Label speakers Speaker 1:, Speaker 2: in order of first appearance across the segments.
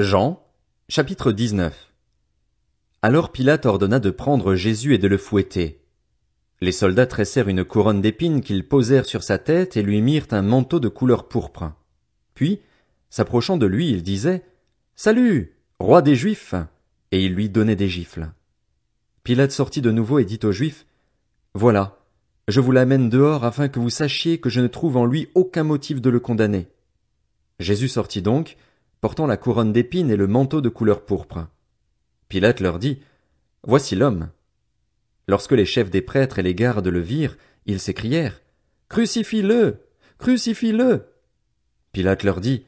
Speaker 1: Jean, chapitre 19. Alors Pilate ordonna de prendre Jésus et de le fouetter. Les soldats tressèrent une couronne d'épines qu'ils posèrent sur sa tête et lui mirent un manteau de couleur pourpre. Puis, s'approchant de lui, ils disaient Salut, roi des Juifs! Et ils lui donnaient des gifles. Pilate sortit de nouveau et dit aux Juifs, Voilà, je vous l'amène dehors afin que vous sachiez que je ne trouve en lui aucun motif de le condamner. Jésus sortit donc, portant la couronne d'épines et le manteau de couleur pourpre. Pilate leur dit, Voici l'homme. Lorsque les chefs des prêtres et les gardes le virent, ils s'écrièrent, Crucifie-le! Crucifie-le! Pilate leur dit,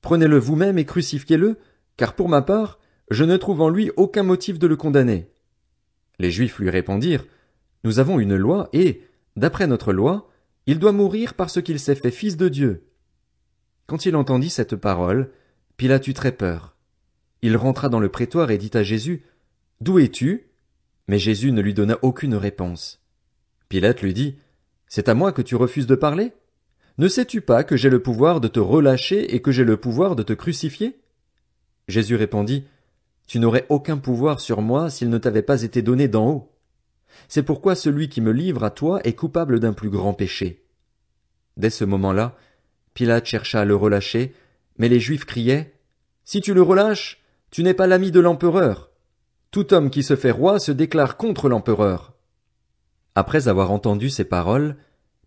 Speaker 1: Prenez-le vous-même et crucifiez-le, car pour ma part, je ne trouve en lui aucun motif de le condamner. Les Juifs lui répondirent, Nous avons une loi et, d'après notre loi, il doit mourir parce qu'il s'est fait fils de Dieu. Quand il entendit cette parole, Pilate eut très peur. Il rentra dans le prétoire et dit à Jésus, D'où es-tu? Mais Jésus ne lui donna aucune réponse. Pilate lui dit, C'est à moi que tu refuses de parler? Ne sais-tu pas que j'ai le pouvoir de te relâcher et que j'ai le pouvoir de te crucifier? Jésus répondit, Tu n'aurais aucun pouvoir sur moi s'il ne t'avait pas été donné d'en haut. C'est pourquoi celui qui me livre à toi est coupable d'un plus grand péché. Dès ce moment-là, Pilate chercha à le relâcher, mais les Juifs criaient Si tu le relâches, tu n'es pas l'ami de l'empereur. Tout homme qui se fait roi se déclare contre l'empereur. Après avoir entendu ces paroles,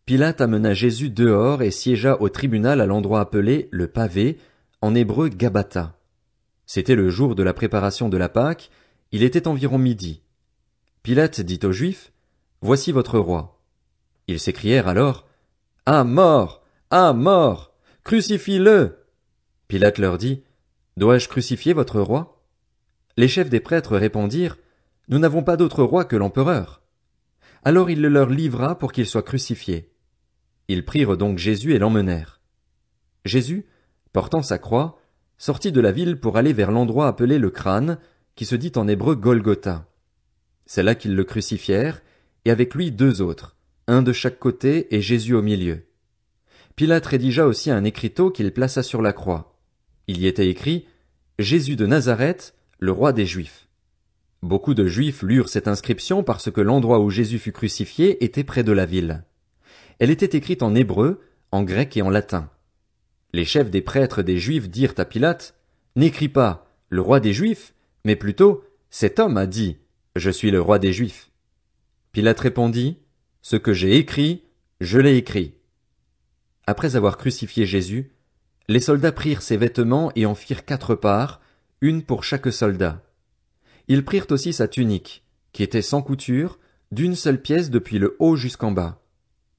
Speaker 1: Pilate amena Jésus dehors et siégea au tribunal à l'endroit appelé le pavé, en hébreu Gabata. C'était le jour de la préparation de la Pâque, il était environ midi. Pilate dit aux Juifs, Voici votre roi. Ils s'écrièrent alors, À ah, mort! À ah, mort! Crucifie-le! Pilate leur dit, Dois-je crucifier votre roi? Les chefs des prêtres répondirent, Nous n'avons pas d'autre roi que l'empereur. Alors il le leur livra pour qu'il soit crucifié. Ils prirent donc Jésus et l'emmenèrent. Jésus, portant sa croix, sortit de la ville pour aller vers l'endroit appelé le crâne, qui se dit en hébreu Golgotha. C'est là qu'ils le crucifièrent, et avec lui deux autres, un de chaque côté et Jésus au milieu. Pilate rédigea aussi un écriteau qu'il plaça sur la croix. Il y était écrit Jésus de Nazareth, le roi des Juifs. Beaucoup de Juifs lurent cette inscription parce que l'endroit où Jésus fut crucifié était près de la ville. Elle était écrite en hébreu, en grec et en latin. Les chefs des prêtres des Juifs dirent à Pilate, N'écris pas le roi des Juifs, mais plutôt Cet homme a dit, Je suis le roi des Juifs. Pilate répondit, Ce que j'ai écrit, je l'ai écrit. Après avoir crucifié Jésus, les soldats prirent ses vêtements et en firent quatre parts, une pour chaque soldat. Ils prirent aussi sa tunique, qui était sans couture, d'une seule pièce depuis le haut jusqu'en bas.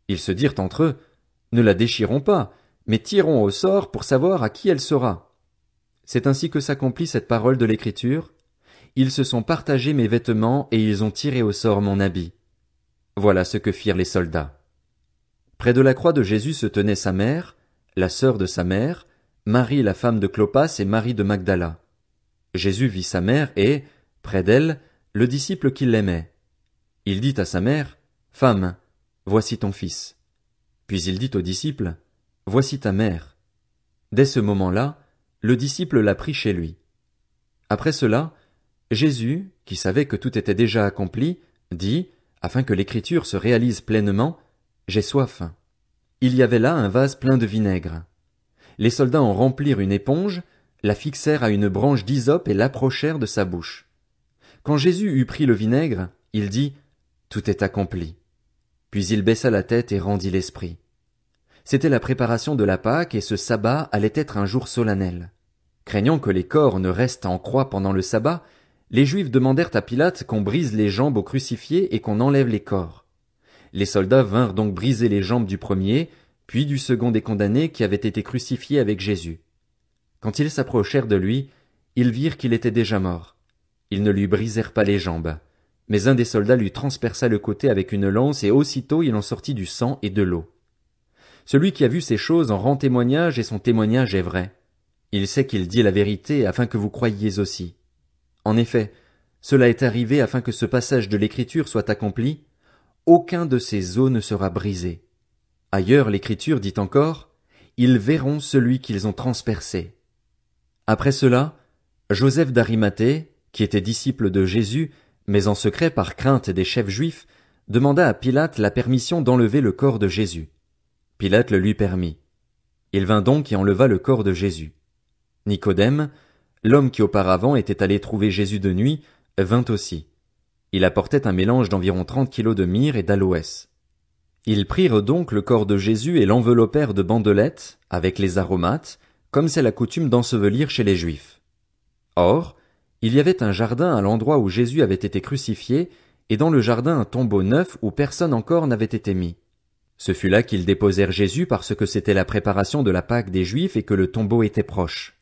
Speaker 1: Ils se dirent entre eux, ne la déchirons pas, mais tirons au sort pour savoir à qui elle sera. C'est ainsi que s'accomplit cette parole de l'écriture. Ils se sont partagés mes vêtements et ils ont tiré au sort mon habit. Voilà ce que firent les soldats. Près de la croix de Jésus se tenait sa mère, la sœur de sa mère, Marie la femme de Clopas et Marie de Magdala. Jésus vit sa mère et, près d'elle, le disciple qui l'aimait. Il dit à sa mère, Femme, voici ton fils. Puis il dit au disciple, Voici ta mère. Dès ce moment-là, le disciple la pris chez lui. Après cela, Jésus, qui savait que tout était déjà accompli, dit, afin que l'écriture se réalise pleinement, J'ai soif. Il y avait là un vase plein de vinaigre. Les soldats en remplirent une éponge, la fixèrent à une branche d'hysope et l'approchèrent de sa bouche. Quand Jésus eut pris le vinaigre, il dit, Tout est accompli. Puis il baissa la tête et rendit l'esprit. C'était la préparation de la Pâque et ce sabbat allait être un jour solennel. Craignant que les corps ne restent en croix pendant le sabbat, les Juifs demandèrent à Pilate qu'on brise les jambes aux crucifiés et qu'on enlève les corps. Les soldats vinrent donc briser les jambes du premier, puis du second des condamnés qui avaient été crucifiés avec Jésus. Quand ils s'approchèrent de lui, ils virent qu'il était déjà mort. Ils ne lui brisèrent pas les jambes. Mais un des soldats lui transperça le côté avec une lance, et aussitôt il en sortit du sang et de l'eau. Celui qui a vu ces choses en rend témoignage, et son témoignage est vrai. Il sait qu'il dit la vérité, afin que vous croyiez aussi. En effet, cela est arrivé afin que ce passage de l'Écriture soit accompli, aucun de ces os ne sera brisé. Ailleurs l'Écriture dit encore, Ils verront celui qu'ils ont transpercé. Après cela, Joseph d'Arimathée, qui était disciple de Jésus, mais en secret par crainte des chefs juifs, demanda à Pilate la permission d'enlever le corps de Jésus. Pilate le lui permit. Il vint donc et enleva le corps de Jésus. Nicodème, l'homme qui auparavant était allé trouver Jésus de nuit, vint aussi. Il apportait un mélange d'environ trente kilos de myrrhe et d'aloès. Ils prirent donc le corps de Jésus et l'enveloppèrent de bandelettes, avec les aromates, comme c'est la coutume d'ensevelir chez les Juifs. Or, il y avait un jardin à l'endroit où Jésus avait été crucifié, et dans le jardin un tombeau neuf où personne encore n'avait été mis. Ce fut là qu'ils déposèrent Jésus parce que c'était la préparation de la Pâque des Juifs et que le tombeau était proche.